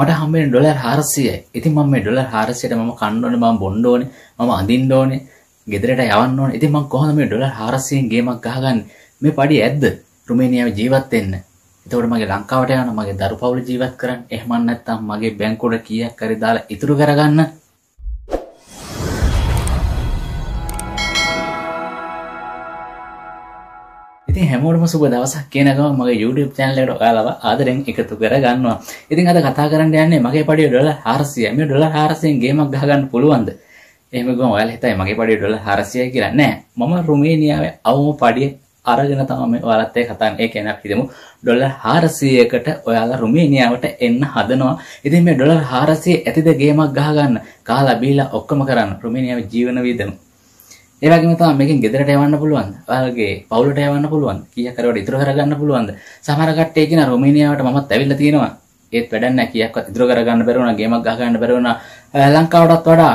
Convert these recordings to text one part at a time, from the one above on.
මට හම්බෙන ඩොලර් 400යි. ඉතින් මම මේ ඩොලර් 400ට මම කන්න ඕනේ, මම බොන්න ඕනේ, මම අඳින්න ඕනේ, ගෙදරට යවන්න ඕනේ. ඉතින් මම කොහොමද මේ ඩොලර් 400න් ගේමක් ගහගන්නේ? මේ පඩි ඇද්ද? රුමේනියාවේ ජීවත් වෙන්න. එතකොට මගේ ලංකාවට යන්න, මගේ දරුපවුල ජීවත් කරන්න. එහෙම නැත්නම් මගේ බැංකුවට කීයක් හරි දාලා ඉතුරු කරගන්න. හැමෝටම සුබ දවසක් කියනකම මගේ YouTube චැනලට ඔයාලව ආදරෙන් එකතු කරගන්නවා. ඉතින් අද කතා කරන්න යන්නේ මගේ පඩිය ඩොලර් 400. මේ ඩොලර් 400ෙන් ගේමක් ගහගන්න පුළුවන්ද? එහෙම ගම ඔයාලා හිතයි මගේ පඩිය ඩොලර් 400යි කියලා. නෑ. මම රුමේනියාවේ අවම පඩිය අරගෙන තමයි ඔයාලත් එක්ක කතාන්නේ. ඒ කියන්නේ අපි හිතමු ඩොලර් 400කට ඔයාලා රුමේනියාවට එන්න හදනවා. ඉතින් මේ ඩොලර් 400 ඇතිද ගේමක් ගහගන්න. කාලා බීලා ඔක්කොම කරන්න. රුමේනියාවේ ජීවන වියදම ඒවගේ තම මේකින් ගෙදරට යවන්න පුළුවන් ඔයාලගේ පවුලට යවන්න පුළුවන් කීයක් කරවට ඉතුරු කරගන්න පුළුවන්ද සමහර කට්ටිය කියන රොමේනියාවට මමත් ඇවිල්ලා තියෙනවා ඒත් වැඩක් නැහැ කීයක්වත් ඉතුරු කරගන්න බැරි වුණා ගේමක් ගහ ගන්න බැරි වුණා ලංකාවටත් වඩා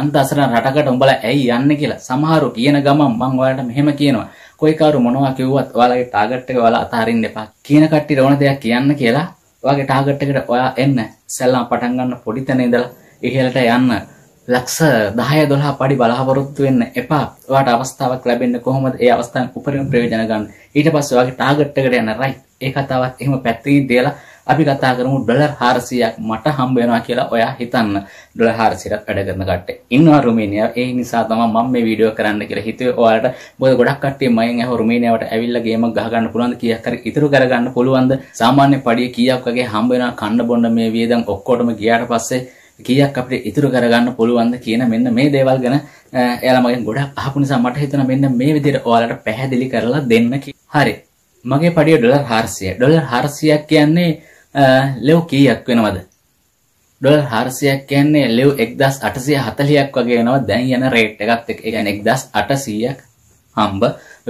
අන්ත අසරණ රටකට උඹලා ඇයි යන්නේ කියලා සමහරු කියන ගමන් මම ඔයාලට මෙහෙම කියනවා කොයි කාරු මොනවා කිව්වත් ඔයාලගේ ටාගට් එක ඔයාලා අතහරින්න එපා කියන කට්ටියට ඕන දෙයක් කියන්න කියලා ඔයාගේ ටාගට් එකට ඔයා එන්න සැල්ලම් පටන් ගන්න පොඩි තැන ඉඳලා ඉහළට යන්න ලක්ෂ දහය දොලා පඩි බලාපොරොත්තු වෙන්න එපා වාට අවස්ථාවක් ලැබෙන්න්න කොහොමද ඒ අවස්ථාන් උපරම ප්‍රයෝජනගන්න ඊට පස්ස වගේ ටාගට්ටකට යන්න රයි ඒ කතාවත් එහම පැත්තකින් දේලා අපි කතා කරමු ඩොලර් හාරසියක් මට හම්බෙනවා කියලා ඔයා හිතන්න ඩොල හාරසිරත් වැඩ කරන කට ඉන්නවා රුමේනිය ඒ නිසා තම මම මේ වීඩියෝ කරන්න කියලා හිතුවේ ඔයාලට මොකද ගොඩක් කට්ටිය මයෙන් ඇහ රුමේනියාවට ඇවිල්ලා ගේමක් ගහගන්න පුළුවන්ද කීයක් හරි ඉතුරු කරගන්න පුළුවන්ද සාමාන්‍ය පඩිය කීයක් වගේ හම්බ වෙනවා කන්න බොන්න මේ වියදම් ඔක්කොටම ගියාට පස්සේ කීයක් අපිට ඉතුරු කරගන්න පුළුවන්ද කියන මෙන්න මේ දේවල් ගැන එයාලා මගෙන් ගොඩක් අහපු නිසා මට හිතෙනවා මෙන්න මේ විදිහට ඔයාලට පැහැදිලි කරලා දෙන්න හරි. මගේ පඩිය ඩොලර් 400. ඩොලර් 400ක් කියන්නේ ලෙව් කීයක් වෙනවද? ඩොලර් 400ක් කියන්නේ ලෙව් 1840ක් වගේ වෙනවා දැන් යන රේට් එකත් එක්ක. ඒ කියන්නේ 1800ක් හම්බ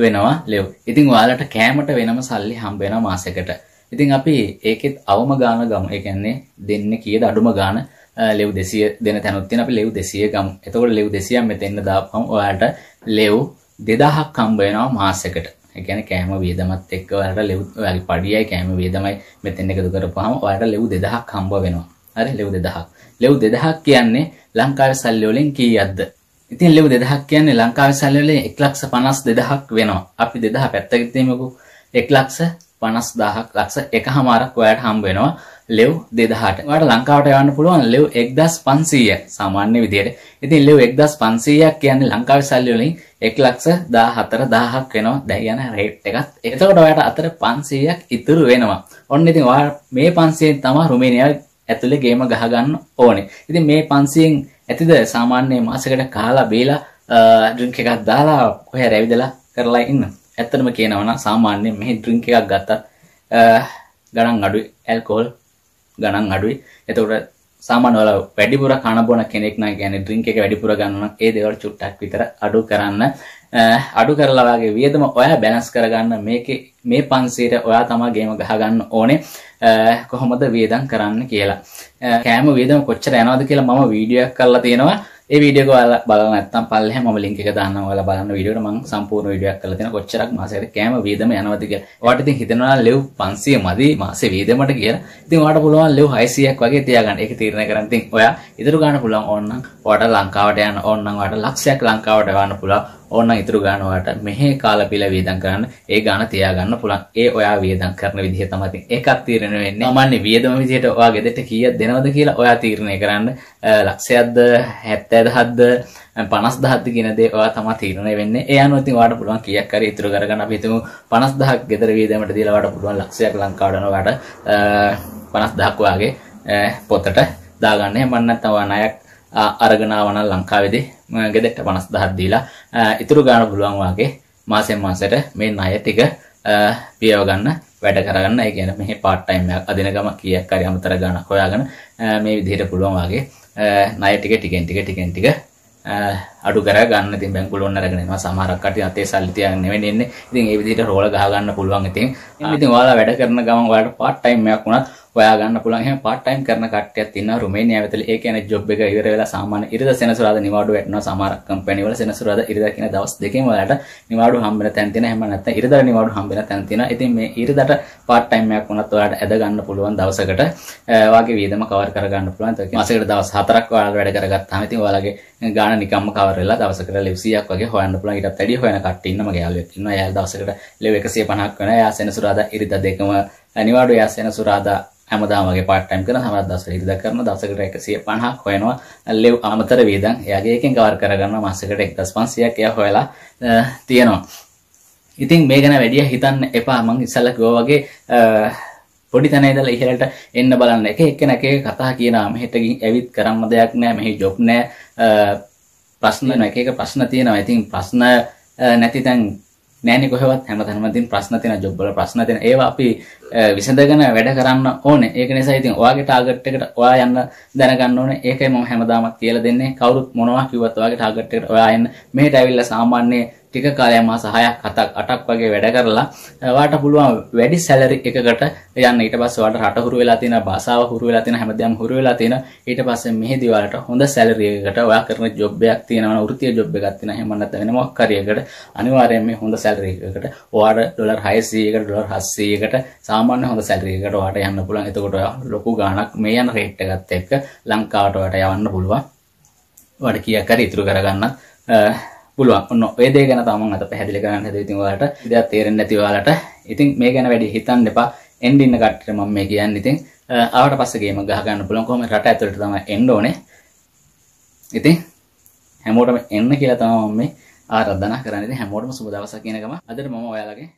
වෙනවා ලෙව්. ඉතින් ඔයාලට කෑමට වෙනම සල්ලි හම්බ වෙනවා මාසෙකට. ඉතින් අපි ඒකෙත් අවම ගාන ගමු. ඒ කියන්නේ දෙන්නේ කීයද අඩුම ගාන ලෙව් 200 දෙන තැනුත් තියෙන අපි ලෙව් 200 ගමු. එතකොට ලෙව් 200ක් මෙතෙන්න දාපම් ඔයාලට ලෙව් 2000ක් හම්බ වෙනවා මාසෙකට. ඒ කියන්නේ කෑම වියදමත් එක්ක ඔයාලට ලෙව් ඔයාලගේ පඩියයි කෑම වියදමයි මෙතෙන් එකතු කරපුවාම ඔයාලට ලෙව් 2000ක් හම්බ වෙනවා. හරි ලෙව් 2000ක්. ලෙව් 2000ක් කියන්නේ ලංකාවේ සල්ලි වලින් කීයක්ද? ඉතින් ලෙව් 2000ක් කියන්නේ ලංකාවේ සල්ලි වලින් 152000ක් වෙනවා. අපි 2000 පැත්තකට තියමුකෝ. 150000ක් ලක්ෂ 1 හමාරක් ඔයාලට හම්බ වෙනවා. ලෙව් 2000ට. ඔයාලට ලංකාවට යවන්න පුළුවන් ලෙව් 1500 සාමාන්‍ය විදියට. ඉතින් ලෙව් 1500ක් කියන්නේ ලංකාවේ සල්ලි වලින් 114000ක් වෙනවා. දැන් යන රේට් එකත්. එතකොට ඔයාලට අතර 500ක් ඉතුරු වෙනවා. ඔන්න ඉතින් ඔයාලා මේ 500ෙන් තමයි රුමේනියාව ඇතුලේ ගේම ගහ ගන්න ඕනේ. ඉතින් මේ 500ෙන් ඇතිද සාමාන්‍ය මාසෙකට කාලා බීලා ඩ්‍රින්ක් එකක් දාලා කොහේ රැවිදලා කරලා ඉන්න. ඇත්තටම කියනවා නම් සාමාන්‍යයෙන් මේ ඩ්‍රින්ක් එකක් ගත්තත් ගණන් අඩුයි ඇල්කොහොල් ගණන් අඩුයි. එතකොට සාමාන්‍ය වල වැඩිපුර කන බොන කෙනෙක් නම් කියන්නේ ඩ්‍රින්ක් එක වැඩිපුර ගන්න නම් ඒ දේවල් චුට්ටක් විතර අඩු කරන්න. අඩු කරලා වගේ වියදම ඔයා බැලන්ස් කරගන්න මේකේ මේ පන්සියට ඔයා තමයි ගේම ගහගන්න ඕනේ කොහොමද වියදම් කරන්න කියලා. කෑම වියදම කොච්චර යනවද කියලා මම වීඩියෝ එකක් කරලා තියෙනවා. ඒ වීඩියෝ එක ඔයාලා බලලා නැත්නම් පල්ලෙහා මම ලින්ක් එක දාන්නම් ඔයාලා බලන්න වීඩියෝ එක මම සම්පූර්ණ වීඩියෝ එකක් කරලා තියෙනවා කොච්චරක් මාසයකට කෑම වේදම යනවද කියලා. ඔයාට ඉතින් හිතනවා ලෙව් 500 මදි මාසේ වේදමට කියලා. ඉතින් ඔයාට පුළුවන් ලෙව් 600ක් වගේ තියාගන්න. ඒක තීරණය කරන් ඉතින් ඔයා ඉදිරිය ගන්න පුළුවන් ඕනනම් ඔයාට ලංකාවට යන්න ඕනනම් ඔයාට ලක්ෂයක් ලංකාවට යවන්න පුළුවන්. ඕන්න ඉතුරු ගාන ඔයාලට මෙහි කාලපිල වියදම් කරන්න ඒ ගාන තියාගන්න පුළුවන්. ඒ ඔයා වියදම් කරන විදිහ තමයි තින්. ඒකක් තීරණය වෙන්නේ. මමන්නේ වියදම විදිහට ඔයා ගෙදරට කීයක් දෙනවද කියලා ඔයා තීරණය කරන්න. ලක්ෂයක්ද 70000ද 50000ද කියන දේ ඔයා තමයි තීරණය වෙන්නේ. ඒ අනුව ඉතින් ඔයාලට පුළුවන් කීයක් හරි ඉතුරු කරගන්න. අපි හිතමු 50000ක් ගෙදර වියදමට දීලා ඔයාලට පුළුවන් ලක්ෂයක් ලංකාවට යන ඔයාලට 50000ක් ඔයාගේ පොතට දාගන්න. මම නැත්නම් ඔයා ණයක් අරගෙන ආවනම් ලංකාවේදී ගෙදෙට්ට 50000ක් දීලා ඉතුරු ගන්න පුළුවන් වාගේ මාසෙන් මාසෙට මේ ණය ටික පියව ගන්න වැඩ කරගන්න. ඒ කියන්නේ මෙහි part time එකක් අදින ගම කීයක් හරි අමතර ගණක් හොයාගෙන මේ විදිහට පුළුවන් වාගේ ණය ටික ටිකෙන් ටික ටිකෙන් ටික අඩු කර ගන්න ඉතින් බැංකුවල ඔන්න අරගෙන එනවා සමහරක් කටි අතේ සල්ලි තියාගෙන නෙවෙයි ඉන්නේ. ඉතින් මේ විදිහට රෝල ගහ ගන්න පුළුවන් ඉතින්. ඉතින් ඔයාලා වැඩ කරන ගමන් ඔයාලට part time එකක් වුණත් හොයා ගන්න පුළුවන්. එහෙනම් part time කරන කට්ටියත් ඉන්නවා රුමේනියාව ඇතුළේ. ඒ කියන්නේ job එක ඉවර වෙලා සාමාන්‍ය ඉරිදා සෙනසුරාදා නිවාඩු වැටෙනවා සමහර කම්පැනි වල සෙනසුරාදා ඉරිදා කියන දවස් දෙකෙන් ඔයාලට නිවාඩු හම්බෙන තැන තියෙනවා. එහෙම නැත්නම් ඉරිදා නිවාඩු හම්බෙන තැන තියෙනවා. ඉතින් මේ ඉරිදාට part time එකක් වුණත් ඔයාලට ඇද ගන්න පුළුවන් දවසකට ඔයාගේ වේදම කවර් කර ගන්න පුළුවන්. ඒක මාසෙකට දවස් 4ක් ඔයාලා වැඩ කරගත්තාම ඉතින් ඔයාලගේ ගාන නිකම්ම කවර් වෙලා දවසකට ලෙව් 100ක් වගේ හොයන්න පුළුවන්. ඊටත් වැඩිය හොයන කට්ටිය ඉන්න මගේ යාළුවෙක් ඉන්නවා. එයා දවසකට ලෙව් 150ක් වෙනවා. එයා සෙනසුරාදා ඉරිදා දෙකම අනිවාර්යයෙන් යාසෙන සුරාදා හැමදාම වගේ part time කරන හැමදාම දවසට ඉරිදා කරන දවසකට 150ක් හොයනවා ලෙව් අමතර වේදන් එයාගේ එකෙන් cover කරගන්න මාසෙකට 1500ක් එයා හොයලා තියෙනවා ඉතින් මේ ගැන වැඩිය හිතන්න එපා මං ඉස්සල්ලා කිව්වා වගේ පොඩි තැන ඉඳලා ඉහළට එන්න බලන්න එක එක්කෙනෙක් එක කතා කියනවා මෙහෙට ඇවිත් කරන්න දෙයක් නෑ මෙහි ජොබ් නෑ ප්‍රශ්න එක එක ප්‍රශ්න තියෙනවා ඉතින් ප්‍රශ්න නැති තැන් නෑනේ කොහෙවත් හැමතැනම තියෙන ප්‍රශ්න තියෙන ජොබ් වල ප්‍රශ්න තියෙන ඒවා අපි විසඳගෙන වැඩ කරන්න ඕනේ. ඒක නිසා ඉතින් ඔයාගේ ටාගට් එකට ඔයා යන්න දැනගන්න ඕනේ. ඒකයි මම හැමදාමත් කියලා දෙන්නේ. කවුරුත් මොනවා කිව්වත් ඔයාගේ ටාගට් එකට ඔයා එන්න. මෙහෙට ඇවිල්ලා සාමාන්‍ය ටික කාලයක් මාස 6ක් 7ක් 8ක් වගේ වැඩ කරලා ඔයාට පුළුවන් වැඩි සැලරි එකකට යන්න. ඊට පස්සේ ඔයාට රට හුරු වෙලා තියෙන, භාෂාව හුරු වෙලා තියෙන, හැමදේම හුරු වෙලා තියෙන. ඊට පස්සේ මෙහෙදි ඔයාලට හොඳ සැලරි එකකට ඔයා කරන ජොබ් එකක් තියෙනවා, වෘත්තීය ජොබ් එකක් තියෙනවා. එහෙම නැත්නම් වෙන මොකක් හරි එකකට අනිවාර්යයෙන්ම හොඳ සැලරි එකකට ඔයාට ඩොලර් 600කට, ඩොලර් 700කට සාමාන්‍ය හොඳ සැලරි එකකට ඔයාට යන්න පුළුවන්. එතකොට ඔයා ලොකු ගාණක් මේ යන රේට් එකත් එක්ක ලංකාවට ඔයාට යවන්න පුළුවන්. ඔයාට කීයක් හරි ඉතුරු කරගන්න පුළුවන්. ඔන්න ඔය දේ ගැන තමයි මම අත පැහැදිලි කරන්න හදුවේ. ඉතින් ඔයාලට ඉතින් තේරෙන්නේ නැති ඔයාලට. ඉතින් මේ ගැන වැඩි හිතන්න එපා. එන්ඩ් ඉන්න කට්ටියට මම මේ කියන්නේ. ඉතින් ආවට පස්සේ ගේම ගහ ගන්න පුළුවන්. කොහොම රට ඇතුළට තමයි එන්න ඕනේ. ඉතින් හැමෝටම එන්න කියලා තමයි මම මේ ආරාධනා කරන්නේ. ඉතින් හැමෝටම සුබ දවසක් කියන ගම අදට මම ඔයාලගේ